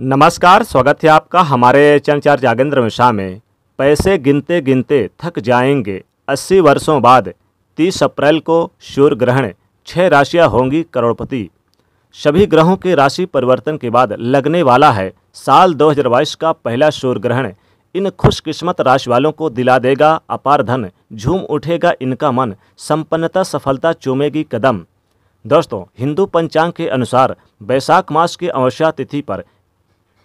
नमस्कार स्वागत है आपका हमारे चैनल चार जागेंद्र मिश्रा में पैसे गिनते गिनते थक जाएंगे 80 वर्षों बाद 30 अप्रैल को सूर्य ग्रहण छः राशियाँ होंगी करोड़पति सभी ग्रहों के राशि परिवर्तन के बाद लगने वाला है साल 2022 का पहला सूर्य ग्रहण इन खुशकिस्मत राशि वालों को दिला देगा अपार धन झूम उठेगा इनका मन संपन्नता सफलता चूमेगी कदम दोस्तों हिंदू पंचांग के अनुसार बैसाख मास की अमावस्या तिथि पर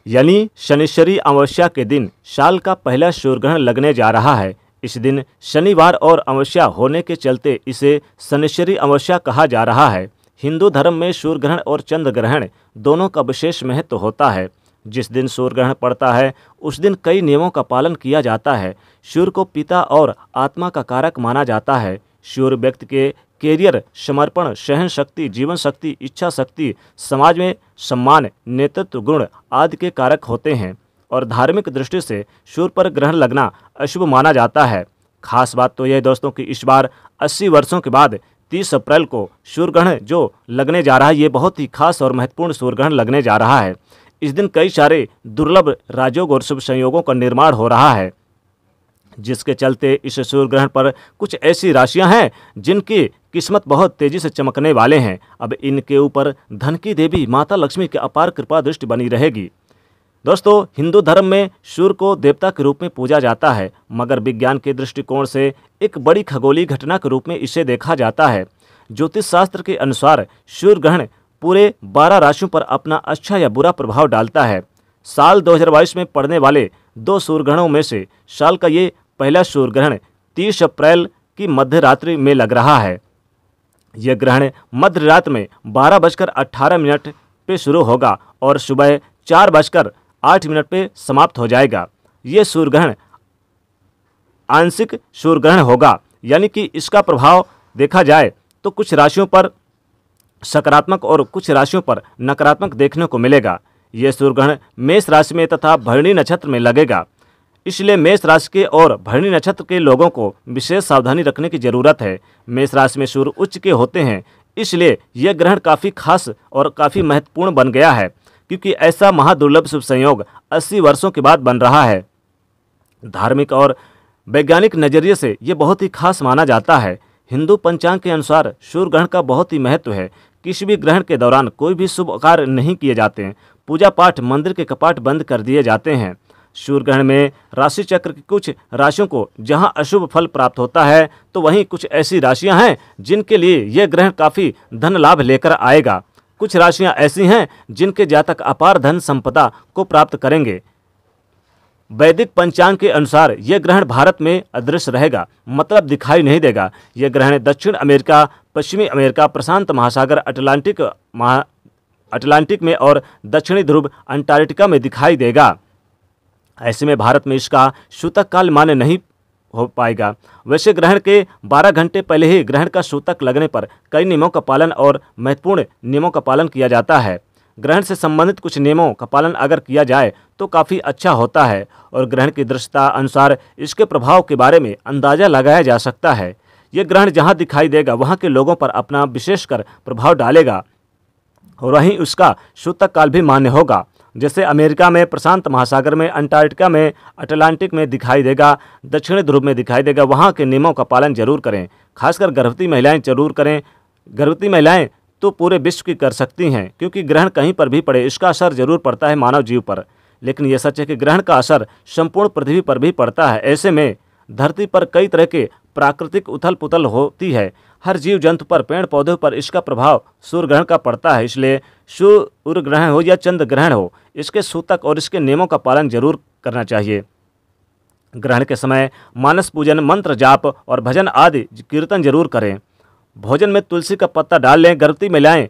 यानी शनिश्चरी अमावस्या के दिन साल का पहला सूर्य ग्रहण लगने जा रहा है इस दिन शनिवार और अमावस्या होने के चलते इसे शनिश्चरी अमावस्या कहा जा रहा है हिंदू धर्म में सूर्य ग्रहण और चंद्र ग्रहण दोनों का विशेष महत्व होता है जिस दिन सूर्य ग्रहण पड़ता है उस दिन कई नियमों का पालन किया जाता है सूर्य को पिता और आत्मा का कारक माना जाता है सूर्य व्यक्ति के कैरियर समर्पण सहन शक्ति जीवन शक्ति इच्छा शक्ति समाज में सम्मान नेतृत्व गुण आदि के कारक होते हैं और धार्मिक दृष्टि से सूर्य पर ग्रहण लगना अशुभ माना जाता है खास बात तो यह दोस्तों कि इस बार 80 वर्षों के बाद 30 अप्रैल को सूर्य ग्रहण जो लगने जा रहा है ये बहुत ही खास और महत्वपूर्ण सूर्य ग्रहण लगने जा रहा है इस दिन कई सारे दुर्लभ राजयोग और शुभ संयोगों का निर्माण हो रहा है जिसके चलते इस सूर्य ग्रहण पर कुछ ऐसी राशियां हैं जिनकी किस्मत बहुत तेजी से चमकने वाले हैं अब इनके ऊपर धन की देवी माता लक्ष्मी की अपार कृपा दृष्टि बनी रहेगी दोस्तों हिंदू धर्म में सूर्य को देवता के रूप में पूजा जाता है मगर विज्ञान के दृष्टिकोण से एक बड़ी खगोली घटना के रूप में इसे देखा जाता है ज्योतिष शास्त्र के अनुसार सूर्य ग्रहण पूरे बारह राशियों पर अपना अच्छा या बुरा प्रभाव डालता है साल 2022 में पड़ने वाले दो सूर्य ग्रहणों में से साल का ये पहला सूर्य ग्रहण 30 अप्रैल की मध्य रात्रि में लग रहा है यह ग्रहण मध्य रात में बारह बजकर अट्ठारह मिनट पे शुरू होगा और सुबह चार बजकर आठ मिनट पे समाप्त हो जाएगा ये सूर्यग्रहण आंशिक सूर्यग्रहण होगा यानी कि इसका प्रभाव देखा जाए तो कुछ राशियों पर सकारात्मक और कुछ राशियों पर नकारात्मक देखने को मिलेगा यह सूर्यग्रहण मेष राशि में तथा भरणी नक्षत्र में लगेगा इसलिए मेष राशि के और भरणी नक्षत्र के लोगों को विशेष सावधानी रखने की जरूरत है मेष राशि में सूर्य उच्च के होते हैं इसलिए यह ग्रहण काफ़ी खास और काफ़ी महत्वपूर्ण बन गया है क्योंकि ऐसा महादुर्लभ शुभ संयोग अस्सी वर्षों के बाद बन रहा है धार्मिक और वैज्ञानिक नज़रिए से ये बहुत ही खास माना जाता है हिंदू पंचांग के अनुसार सूर्य ग्रहण का बहुत ही महत्व है किसी भी ग्रहण के दौरान कोई भी शुभ कार्य नहीं किए जाते हैं पूजा पाठ मंदिर के कपाट बंद कर दिए जाते हैं सूर्य ग्रहण में राशि चक्र की कुछ राशियों को जहां अशुभ फल प्राप्त होता है तो वहीं कुछ ऐसी राशियां हैं जिनके लिए यह ग्रहण काफ़ी धन लाभ लेकर आएगा कुछ राशियां ऐसी हैं जिनके जातक अपार धन संपदा को प्राप्त करेंगे वैदिक पंचांग के अनुसार यह ग्रहण भारत में अदृश्य रहेगा मतलब दिखाई नहीं देगा यह ग्रहण दक्षिण अमेरिका पश्चिमी अमेरिका प्रशांत महासागर अटलांटिक महा अटलांटिक में और दक्षिणी ध्रुव अंटार्कटिका में दिखाई देगा ऐसे में भारत में इसका सूतक काल मान्य नहीं हो पाएगा वैसे ग्रहण के 12 घंटे पहले ही ग्रहण का सूतक लगने पर कई नियमों का पालन और महत्वपूर्ण नियमों का पालन किया जाता है ग्रहण से संबंधित कुछ नियमों का पालन अगर किया जाए तो काफ़ी अच्छा होता है और ग्रहण की दृश्यता अनुसार इसके प्रभाव के बारे में अंदाजा लगाया जा सकता है ये ग्रहण जहाँ दिखाई देगा वहाँ के लोगों पर अपना विशेषकर प्रभाव डालेगा और वहीं उसका सूतक काल भी मान्य होगा जैसे अमेरिका में प्रशांत महासागर में अंटार्कटिका में अटलांटिक में दिखाई देगा दक्षिणी ध्रुव में दिखाई देगा वहाँ के नियमों का पालन जरूर करें खासकर गर्भवती महिलाएं जरूर करें गर्भवती महिलाएं तो पूरे विश्व की कर सकती हैं क्योंकि ग्रहण कहीं पर भी पड़े इसका असर जरूर पड़ता है मानव जीव पर लेकिन यह सच है कि ग्रहण का असर संपूर्ण पृथ्वी पर भी पड़ता है ऐसे में धरती पर कई तरह के प्राकृतिक उथल पुथल होती है हर जीव जंतु पर पेड़ पौधों पर इसका प्रभाव सूर्य ग्रहण का पड़ता है इसलिए सूर्य ग्रहण हो या चंद्र ग्रहण हो इसके सूतक और इसके नियमों का पालन जरूर करना चाहिए ग्रहण के समय मानस पूजन मंत्र जाप और भजन आदि कीर्तन जरूर करें भोजन में तुलसी का पत्ता डाल लें गर्भती में लाएँ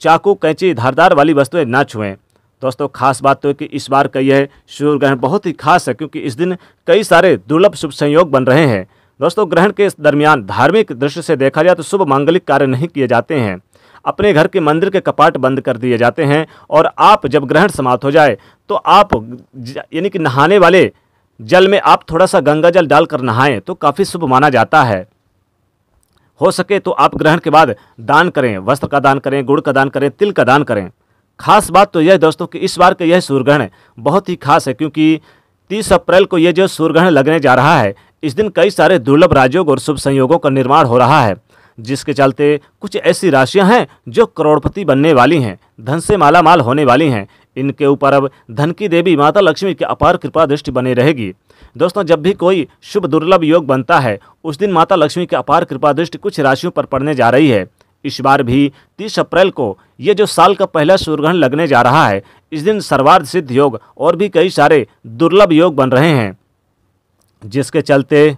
चाकू कैंची धारदार वाली वस्तुएं ना छुएं दोस्तों खास बात तो है कि इस बार का यह सूर्य ग्रहण बहुत ही खास है क्योंकि इस दिन कई सारे दुर्लभ शुभ संयोग बन रहे हैं दोस्तों ग्रहण के इस दरमियान धार्मिक दृष्टि से देखा जाए तो शुभ मांगलिक कार्य नहीं किए जाते हैं अपने घर के मंदिर के कपाट बंद कर दिए जाते हैं और आप जब ग्रहण समाप्त हो जाए तो आप यानी कि नहाने वाले जल में आप थोड़ा सा गंगा जल डालकर नहाएं तो काफ़ी शुभ माना जाता है हो सके तो आप ग्रहण के बाद दान करें वस्त्र का दान करें गुड़ का दान करें तिल का दान करें खास बात तो यह दोस्तों कि इस बार का यह सूर्यग्रहण बहुत ही खास है क्योंकि 30 अप्रैल को यह जो सूर्यग्रहण लगने जा रहा है इस दिन कई सारे दुर्लभ राज्यों और शुभ संयोगों का निर्माण हो रहा है जिसके चलते कुछ ऐसी राशियां हैं जो करोड़पति बनने वाली हैं धन से माला माल होने वाली हैं इनके ऊपर अब धन की देवी माता लक्ष्मी की अपार कृपा दृष्टि बनी रहेगी दोस्तों जब भी कोई शुभ दुर्लभ योग बनता है उस दिन माता लक्ष्मी की अपार कृपा दृष्टि कुछ राशियों पर पड़ने जा रही है इस बार भी तीस अप्रैल को ये जो साल का पहला सूर्यग्रहण लगने जा रहा है इस दिन सर्वार्ध सिद्ध योग और भी कई सारे दुर्लभ योग बन रहे हैं जिसके चलते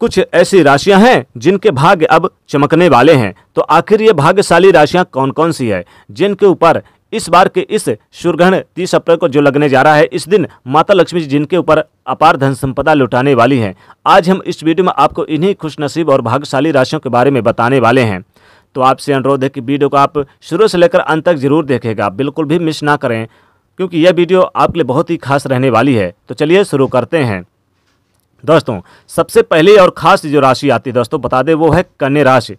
कुछ ऐसी राशियां हैं जिनके भाग्य अब चमकने वाले हैं तो आखिर ये भाग्यशाली राशियां कौन कौन सी है जिनके ऊपर इस बार के इस सुरगण तीस अप्रैल को जो लगने जा रहा है इस दिन माता लक्ष्मी जी जिनके ऊपर अपार धन संपदा लुटाने वाली हैं आज हम इस वीडियो में आपको इन्हीं खुशनसीब और भाग्यशाली राशियों के बारे में बताने वाले हैं तो आपसे अनुरोध है कि वीडियो को आप शुरू से लेकर अंत तक जरूर देखेगा बिल्कुल भी मिस ना करें क्योंकि यह वीडियो आपके लिए बहुत ही खास रहने वाली है तो चलिए शुरू करते हैं दोस्तों सबसे पहले और खास जो राशि आती है दोस्तों बता दें वो है कन्या राशि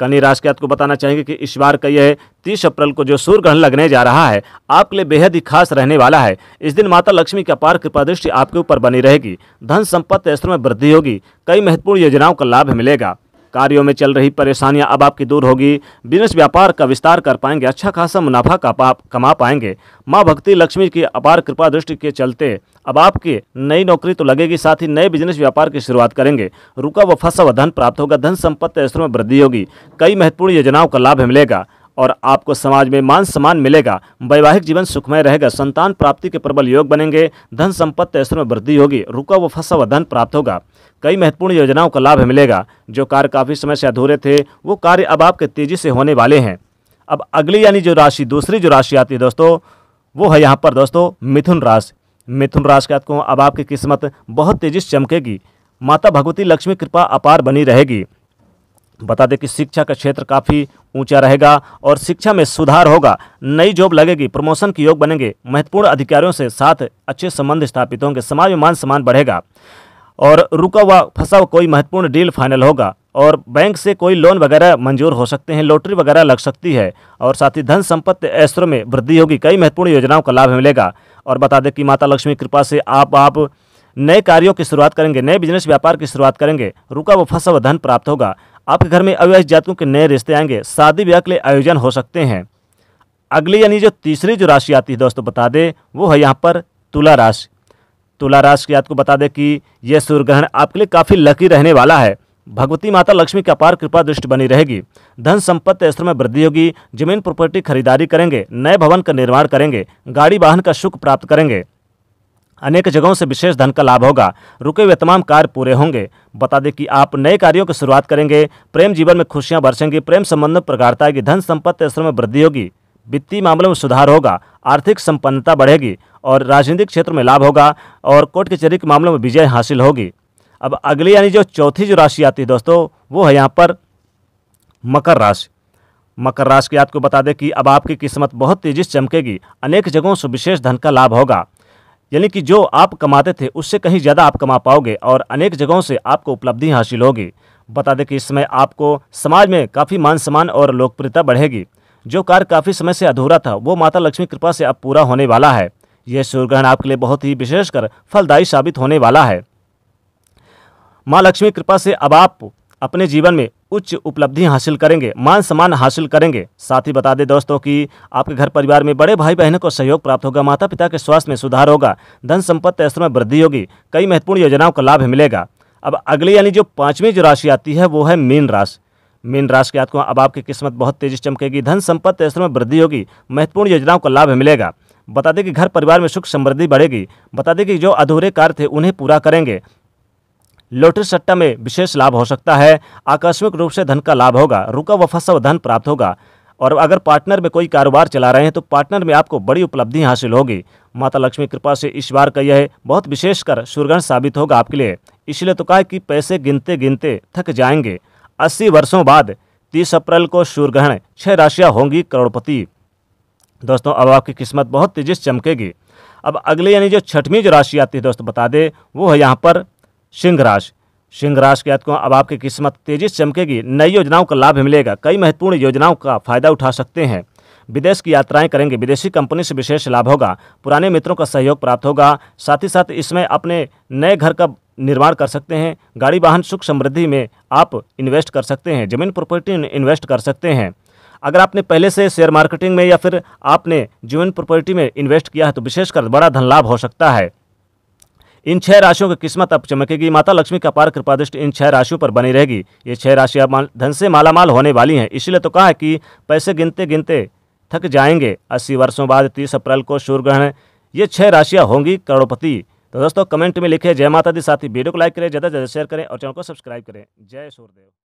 कन्या राशि के आपको बताना चाहेंगे कि इस बार का यह तीस अप्रैल को जो सूर्य ग्रहण लगने जा रहा है आपके लिए बेहद ही खास रहने वाला है इस दिन माता लक्ष्मी की अपार कृपा दृष्टि आपके ऊपर बनी रहेगी धन संपत्ति स्तर में वृद्धि होगी कई महत्वपूर्ण योजनाओं का लाभ मिलेगा कार्यों में चल रही परेशानियां अब आपकी दूर होगी बिजनेस व्यापार का विस्तार कर पाएंगे अच्छा खासा मुनाफा का पाप कमा पाएंगे माँ भक्ति लक्ष्मी की अपार कृपा दृष्टि के चलते अब आपकी नई नौकरी तो लगेगी साथ ही नए बिजनेस व्यापार की शुरुआत करेंगे रुका व फंसा व धन प्राप्त होगा धन संपत्ति स्तरों में वृद्धि होगी कई महत्वपूर्ण योजनाओं का लाभ मिलेगा और आपको समाज में मान सम्मान मिलेगा वैवाहिक जीवन सुखमय रहेगा संतान प्राप्ति के प्रबल योग बनेंगे धन संपत्ति ऐसे में वृद्धि होगी रुका व फंसा व धन प्राप्त होगा कई महत्वपूर्ण योजनाओं का लाभ मिलेगा जो कार्य काफ़ी समय से अधूरे थे वो कार्य अब आपके तेजी से होने वाले हैं अब अगली यानी जो राशि दूसरी जो राशि आती है दोस्तों वो है यहाँ पर दोस्तों मिथुन राशि मिथुन राशि के को तो अब आपकी किस्मत बहुत तेजी से चमकेगी माता भगवती लक्ष्मी कृपा अपार बनी रहेगी बता दें कि शिक्षा का क्षेत्र काफ़ी ऊंचा रहेगा और शिक्षा में सुधार होगा नई जॉब लगेगी प्रमोशन के योग बनेंगे महत्वपूर्ण अधिकारियों से साथ अच्छे संबंध स्थापित होंगे समाज में मान सम्मान बढ़ेगा और रुका हुआ फंसा हुआ कोई महत्वपूर्ण डील फाइनल होगा और बैंक से कोई लोन वगैरह मंजूर हो सकते हैं लॉटरी वगैरह लग सकती है और साथ ही धन संपत्ति ऐसरों में वृद्धि होगी कई महत्वपूर्ण योजनाओं का लाभ मिलेगा और बता दें कि माता लक्ष्मी कृपा से आप आप नए कार्यों की शुरुआत करेंगे नए बिजनेस व्यापार की शुरुआत करेंगे रुका व फंसा व धन प्राप्त होगा आपके घर में अविवाहित जातकों के नए रिश्ते आएंगे शादी ब्याह के लिए आयोजन हो सकते हैं अगली यानी जो तीसरी जो राशि आती है दोस्तों बता दें वो है यहाँ पर तुला राशि तुला राशि की आपको बता दें कि यह सूर्य ग्रहण आपके लिए काफ़ी लकी रहने वाला है भगवती माता लक्ष्मी की अपार कृपा दृष्टि बनी रहेगी धन संपत्ति स्तर में वृद्धि होगी जमीन प्रॉपर्टी खरीदारी करेंगे नए भवन का निर्माण करेंगे गाड़ी वाहन का सुख प्राप्त करेंगे अनेक जगहों से विशेष धन का लाभ होगा रुके हुए तमाम कार्य पूरे होंगे बता दें कि आप नए कार्यों की शुरुआत करेंगे प्रेम जीवन में खुशियां बरसेंगी प्रेम संबंध में प्रगाढ़ता आएगी धन संपत्ति स्तर में वृद्धि होगी वित्तीय मामलों में सुधार होगा आर्थिक संपन्नता बढ़ेगी और राजनीतिक क्षेत्र में लाभ होगा और कोर्ट कचहरी के मामलों में विजय हासिल होगी अब अगली यानी जो चौथी जो राशि आती है दोस्तों वो है यहाँ पर मकर राशि मकर राशि की आपको बता दें कि अब आपकी किस्मत बहुत तेजी से चमकेगी अनेक जगहों से विशेष धन का लाभ होगा यानी कि जो आप कमाते थे उससे कहीं ज़्यादा आप कमा पाओगे और अनेक जगहों से आपको उपलब्धि हासिल होगी बता दें कि इस समय आपको समाज में काफ़ी मान सम्मान और लोकप्रियता बढ़ेगी जो कार्य काफ़ी समय से अधूरा था वो माता लक्ष्मी कृपा से अब पूरा होने वाला है यह सूर्यग्रहण आपके लिए बहुत ही विशेषकर फलदायी साबित होने वाला है माँ लक्ष्मी कृपा से अब आप अपने जीवन में उच्च उपलब्धि हासिल करेंगे मान सम्मान हासिल करेंगे साथ ही बता दें दोस्तों कि आपके घर परिवार में बड़े भाई बहनों को सहयोग प्राप्त होगा माता पिता के स्वास्थ्य में सुधार होगा धन संपत्ति स्तर में वृद्धि होगी कई महत्वपूर्ण योजनाओं का लाभ मिलेगा अब अगली यानी जो पांचवी जो राशि आती है वो है मीन राशि मीन राशि के आपको अब आपकी किस्मत बहुत तेजी से चमकेगी धन संपत्ति स्तर में वृद्धि होगी महत्वपूर्ण योजनाओं का लाभ मिलेगा बता दें कि घर परिवार में सुख समृद्धि बढ़ेगी बता दें कि जो अधूरे कार्य थे उन्हें पूरा करेंगे लॉटरी सट्टा में विशेष लाभ हो सकता है आकस्मिक रूप से धन का लाभ होगा रुका व फसा धन प्राप्त होगा और अगर पार्टनर में कोई कारोबार चला रहे हैं तो पार्टनर में आपको बड़ी उपलब्धि हासिल होगी माता लक्ष्मी कृपा से इस बार का यह बहुत विशेष कर सुरगण साबित होगा आपके लिए इसलिए तो कहा कि पैसे गिनते गिनते थक जाएंगे अस्सी वर्षों बाद तीस अप्रैल को सूर्यग्रहण छह राशियाँ होंगी करोड़पति दोस्तों अब आपकी किस्मत बहुत तेजी से चमकेगी अब अगले यानी जो छठवीं जो राशि आती है दोस्तों बता दें वो है यहाँ पर सिंह राशि सिंह राशि के जातकों अब आपकी किस्मत तेजी से चमकेगी नई योजनाओं का लाभ मिलेगा कई महत्वपूर्ण योजनाओं का फायदा उठा सकते हैं विदेश की यात्राएं करेंगे विदेशी कंपनी से विशेष लाभ होगा पुराने मित्रों का सहयोग प्राप्त होगा साथ ही साथ इसमें अपने नए घर का निर्माण कर सकते हैं गाड़ी वाहन सुख समृद्धि में आप इन्वेस्ट कर सकते हैं जमीन प्रॉपर्टी इन्वेस्ट कर सकते हैं अगर आपने पहले से शेयर मार्केटिंग में या फिर आपने जमीन प्रॉपर्टी में इन्वेस्ट किया है तो विशेषकर बड़ा धन लाभ हो सकता है इन छह राशियों की किस्मत अब चमकेगी माता लक्ष्मी का अपार कृपा दृष्टि इन छह राशियों पर बनी रहेगी ये छह राशियां धन से मालामाल होने वाली हैं इसलिए तो कहा है कि पैसे गिनते गिनते थक जाएंगे अस्सी वर्षों बाद तीस अप्रैल को सूर्य ग्रहण ये छह राशियाँ होंगी करोड़पति तो दोस्तों कमेंट में लिखे जय माता दी साथी वीडियो को लाइक करें ज़्यादा से ज़्यादा शेयर करें और चैनल को सब्सक्राइब करें जय सूर्यदेव